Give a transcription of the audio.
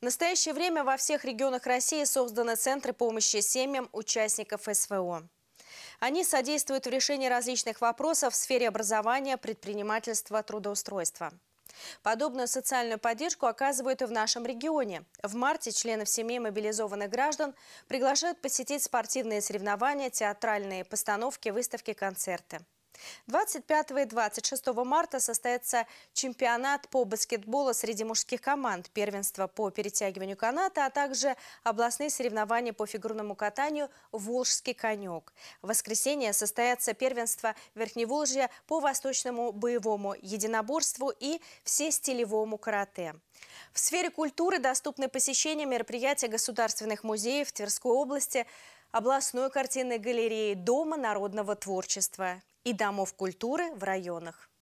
В настоящее время во всех регионах России созданы центры помощи семьям участников СВО. Они содействуют в решении различных вопросов в сфере образования, предпринимательства, трудоустройства. Подобную социальную поддержку оказывают и в нашем регионе. В марте членов семей мобилизованных граждан приглашают посетить спортивные соревнования, театральные постановки, выставки, концерты. 25 и 26 марта состоится чемпионат по баскетболу среди мужских команд, первенство по перетягиванию каната, а также областные соревнования по фигурному катанию «Волжский конек». В воскресенье состоятся первенство Верхневолжья по восточному боевому единоборству и всестилевому карате. В сфере культуры доступны посещения мероприятий государственных музеев Тверской области, областной картинной галереи Дома народного творчества и домов культуры в районах.